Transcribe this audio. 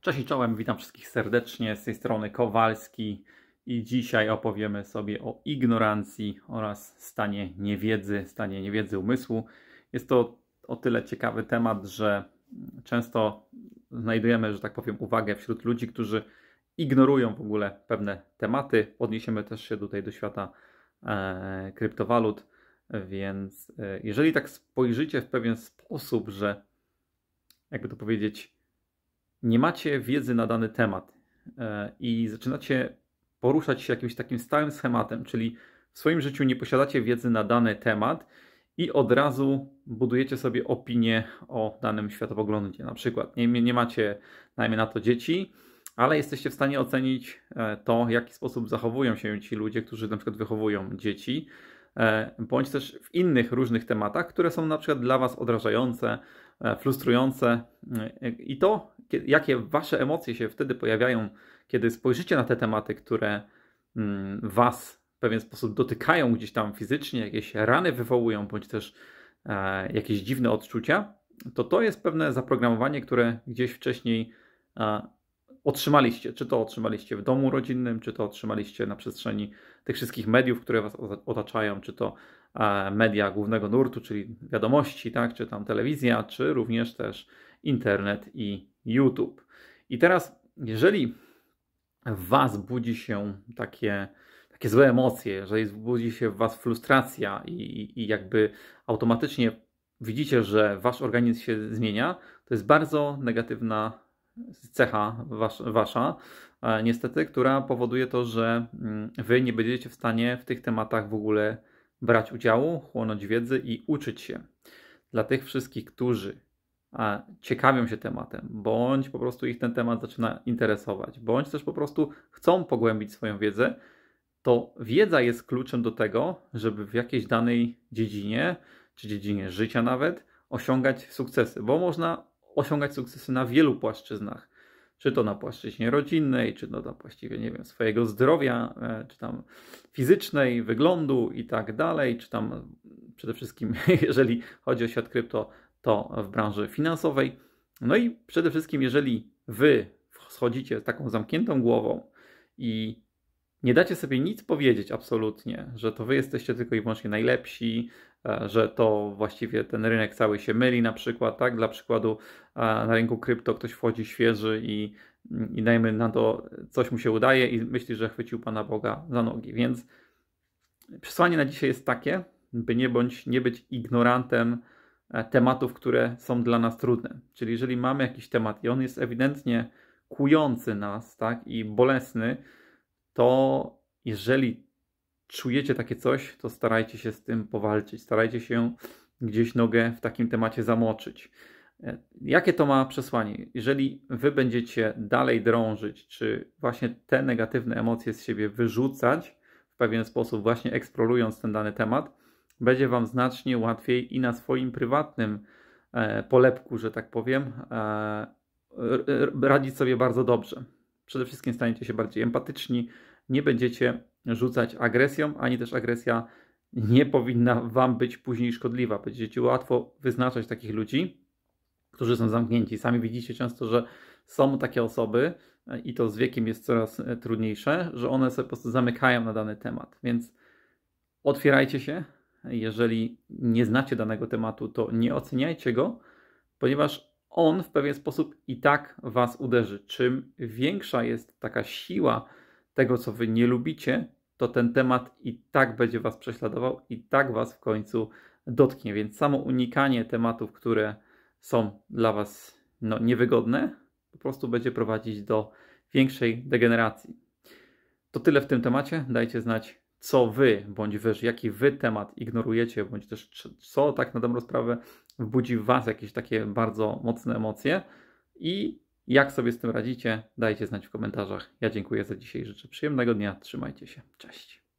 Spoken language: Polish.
Cześć i czołem, witam wszystkich serdecznie z tej strony Kowalski i dzisiaj opowiemy sobie o ignorancji oraz stanie niewiedzy, stanie niewiedzy umysłu. Jest to o tyle ciekawy temat, że często znajdujemy, że tak powiem, uwagę wśród ludzi, którzy ignorują w ogóle pewne tematy. Odniesiemy też się tutaj do świata e, kryptowalut, więc e, jeżeli tak spojrzycie w pewien sposób, że jakby to powiedzieć, nie macie wiedzy na dany temat e, i zaczynacie poruszać się jakimś takim stałym schematem, czyli w swoim życiu nie posiadacie wiedzy na dany temat i od razu budujecie sobie opinię o danym światopoglądzie. Na przykład nie, nie macie najmniej na to dzieci, ale jesteście w stanie ocenić e, to, w jaki sposób zachowują się ci ludzie, którzy na przykład wychowują dzieci E, bądź też w innych różnych tematach, które są na przykład dla Was odrażające, e, frustrujące e, i to, jakie Wasze emocje się wtedy pojawiają, kiedy spojrzycie na te tematy, które mm, Was w pewien sposób dotykają gdzieś tam fizycznie, jakieś rany wywołują, bądź też jakieś dziwne odczucia, to to jest pewne zaprogramowanie, które gdzieś wcześniej otrzymaliście, czy to otrzymaliście w domu rodzinnym, czy to otrzymaliście na przestrzeni tych wszystkich mediów, które Was otaczają, czy to e, media głównego nurtu, czyli wiadomości, tak, czy tam telewizja, czy również też internet i YouTube. I teraz, jeżeli w Was budzi się takie, takie złe emocje, jeżeli budzi się w Was frustracja i, i, i jakby automatycznie widzicie, że Wasz organizm się zmienia, to jest bardzo negatywna cecha was, wasza, e, niestety, która powoduje to, że mm, wy nie będziecie w stanie w tych tematach w ogóle brać udziału, chłonąć wiedzy i uczyć się. Dla tych wszystkich, którzy ciekawią się tematem, bądź po prostu ich ten temat zaczyna interesować, bądź też po prostu chcą pogłębić swoją wiedzę, to wiedza jest kluczem do tego, żeby w jakiejś danej dziedzinie, czy dziedzinie życia nawet, osiągać sukcesy, bo można osiągać sukcesy na wielu płaszczyznach. Czy to na płaszczyźnie rodzinnej, czy to na właściwie, nie wiem, swojego zdrowia, e, czy tam fizycznej, wyglądu i tak dalej, czy tam przede wszystkim, jeżeli chodzi o świat krypto, to w branży finansowej. No i przede wszystkim, jeżeli wy schodzicie z taką zamkniętą głową i nie dacie sobie nic powiedzieć absolutnie, że to wy jesteście tylko i wyłącznie najlepsi, e, że to właściwie ten rynek cały się myli na przykład, tak? Dla przykładu e, na rynku krypto ktoś wchodzi świeży i, mm, i dajmy na to, coś mu się udaje i myśli, że chwycił Pana Boga za nogi. Więc przesłanie na dzisiaj jest takie, by nie bądź, nie być ignorantem e, tematów, które są dla nas trudne. Czyli jeżeli mamy jakiś temat i on jest ewidentnie kłujący nas, tak? I bolesny, to jeżeli czujecie takie coś, to starajcie się z tym powalczyć, starajcie się gdzieś nogę w takim temacie zamoczyć. E, jakie to ma przesłanie? Jeżeli wy będziecie dalej drążyć, czy właśnie te negatywne emocje z siebie wyrzucać w pewien sposób, właśnie eksplorując ten dany temat, będzie wam znacznie łatwiej i na swoim prywatnym e, polepku, że tak powiem, e, radzić sobie bardzo dobrze. Przede wszystkim staniecie się bardziej empatyczni, nie będziecie rzucać agresją, ani też agresja nie powinna Wam być później szkodliwa. Będziecie łatwo wyznaczać takich ludzi, którzy są zamknięci. Sami widzicie często, że są takie osoby, e, i to z wiekiem jest coraz e, trudniejsze, że one sobie po prostu zamykają na dany temat. Więc otwierajcie się. Jeżeli nie znacie danego tematu, to nie oceniajcie go, ponieważ on w pewien sposób i tak was uderzy. Czym większa jest taka siła tego, co wy nie lubicie, to ten temat i tak będzie was prześladował i tak was w końcu dotknie. Więc samo unikanie tematów, które są dla was no, niewygodne, po prostu będzie prowadzić do większej degeneracji. To tyle w tym temacie. Dajcie znać, co wy, bądź wiesz, jaki wy temat ignorujecie, bądź też co tak na dobrą sprawę budzi w was jakieś takie bardzo mocne emocje i jak sobie z tym radzicie, dajcie znać w komentarzach. Ja dziękuję za dzisiaj, życzę przyjemnego dnia, trzymajcie się, cześć.